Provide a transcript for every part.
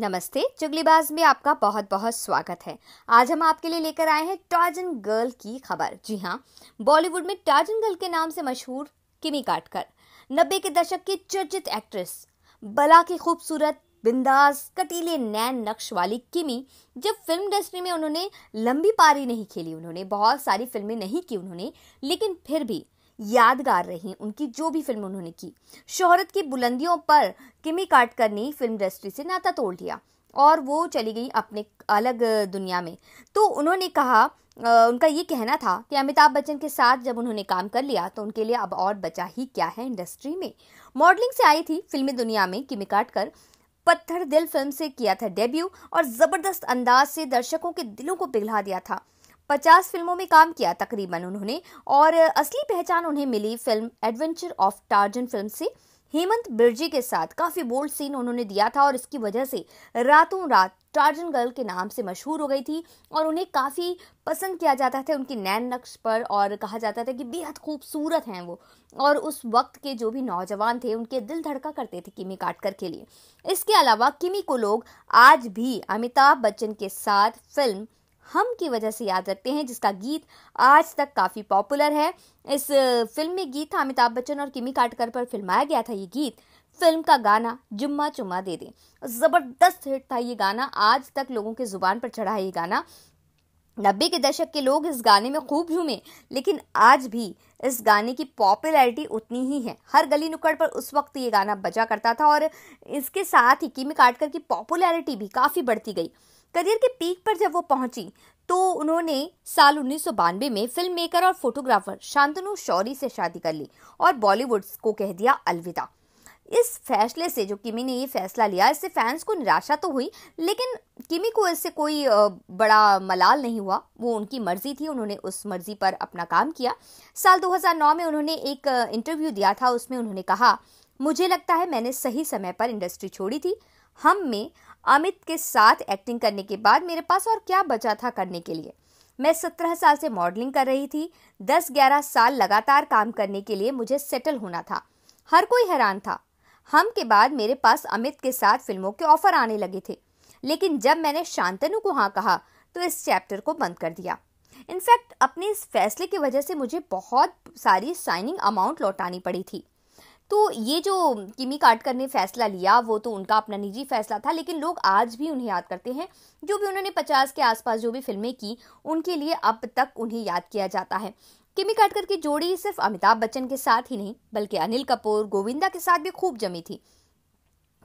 नमस्ते चुगलीबाज में आपका बहुत बहुत स्वागत है आज हम आपके लिए लेकर आए हैं टार्जन गर्ल की खबर जी हाँ बॉलीवुड में टार्जन गर्ल के नाम से मशहूर किमी काटकर नब्बे के दशक की चर्चित एक्ट्रेस बला की खूबसूरत बिंदास कटीले नैन नक्श वाली किमी जब फिल्म इंडस्ट्री में उन्होंने लंबी पारी नहीं खेली उन्होंने बहुत सारी फिल्में नहीं की उन्होंने लेकिन फिर भी यादगार रही उनकी जो भी फिल्म उन्होंने की शोहरत की बुलंदियों पर किमी काटकर ने फिल्म इंडस्ट्री से नाता तोड़ लिया और वो चली गई अपने अलग दुनिया में तो उन्होंने कहा उनका ये कहना था कि अमिताभ बच्चन के साथ जब उन्होंने काम कर लिया तो उनके लिए अब और बचा ही क्या है इंडस्ट्री में मॉडलिंग से आई थी फिल्मी दुनिया में किमी काटकर पत्थर दिल फिल्म से किया था डेब्यू और ज़बरदस्त अंदाज से दर्शकों के दिलों को पिघला दिया था पचास फिल्मों में काम किया तकरीबन उन्होंने और असली पहचान उन्हें मिली film adventure of Tarzan film से हेमंत बिरजे के साथ काफी बोल्ड सीन उन्होंने दिया था और इसकी वजह से रातों रात टार्जन गर्ल के नाम से मशहूर हो गई थी और उन्हें काफ़ी पसंद किया जाता था उनकी नैन नक्श पर और कहा जाता था कि बेहद खूबसूरत हैं वो और उस वक्त के जो भी नौजवान थे उनके दिल धड़का करते थे किमी काटकर के लिए इसके अलावा किमी को लोग आज भी अमिताभ बच्चन के साथ फिल्म हम की वजह से याद रखते हैं जिसका गीत आज तक काफ़ी पॉपुलर है इस फिल्म में गीत था अमिताभ बच्चन और किमी काटकर पर फिल्माया गया था ये गीत फिल्म का गाना जुम्मा चुम्मा दे दे ज़बरदस्त हिट था ये गाना आज तक लोगों के ज़ुबान पर चढ़ा है ये गाना नब्बे के दशक के लोग इस गाने में खूब झूमे लेकिन आज भी इस गाने की पॉपुलैरिटी उतनी ही है हर गली नुक्कड़ पर उस वक्त ये गाना बजा करता था और इसके साथ ही किमी काटकर की पॉपुलैरिटी भी काफ़ी बढ़ती गई करियर के पीक पर जब वो पहुंची तो उन्होंने साल उन्नीस में फिल्म मेकर और फोटोग्राफर शांतनु शौरी से शादी कर ली और बॉलीवुड को कह दिया अलविदा इस फैसले से जो किमी ने ये फैसला लिया इससे फैंस को निराशा तो हुई लेकिन किमी को इससे कोई बड़ा मलाल नहीं हुआ वो उनकी मर्ज़ी थी उन्होंने उस मर्ज़ी पर अपना काम किया साल 2009 में उन्होंने एक इंटरव्यू दिया था उसमें उन्होंने कहा मुझे लगता है मैंने सही समय पर इंडस्ट्री छोड़ी थी हम में अमित के साथ एक्टिंग करने के बाद मेरे पास और क्या बचा था करने के लिए मैं सत्रह साल से मॉडलिंग कर रही थी दस ग्यारह साल लगातार काम करने के लिए मुझे सेटल होना था हर कोई हैरान था हम के बाद मेरे पास अमित के साथ फिल्मों के ऑफर आने लगे थे लेकिन जब मैंने शांतनु को हाँ कहा तो इस चैप्टर को बंद कर दिया इनफैक्ट अपने इस फैसले की वजह से मुझे बहुत सारी साइनिंग अमाउंट लौटानी पड़ी थी तो ये जो किमी काटकर ने फैसला लिया वो तो उनका अपना निजी फैसला था लेकिन लोग आज भी उन्हें याद करते हैं जो भी उन्होंने पचास के आसपास जो भी फिल्में की उनके लिए अब तक उन्हें याद किया जाता है किमी काटकर की जोड़ी सिर्फ अमिताभ बच्चन के साथ ही नहीं बल्कि अनिल कपूर गोविंदा के साथ भी खूब जमी थी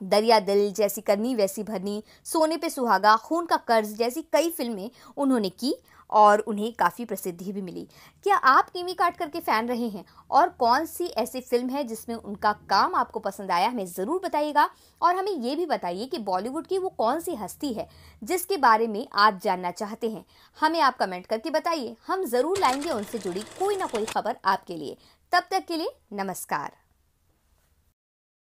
दरिया दिल जैसी करनी वैसी भरनी सोने पे सुहागा खून का कर्ज जैसी कई फिल्में उन्होंने की और उन्हें काफ़ी प्रसिद्धि भी मिली क्या आप किमी काट करके फ़ैन रहे हैं और कौन सी ऐसी फिल्म है जिसमें उनका काम आपको पसंद आया हमें ज़रूर बताइएगा और हमें ये भी बताइए कि बॉलीवुड की वो कौन सी हस्ती है जिसके बारे में आप जानना चाहते हैं हमें आप कमेंट करके बताइए हम ज़रूर लाएंगे उनसे जुड़ी कोई ना कोई खबर आपके लिए तब तक के लिए नमस्कार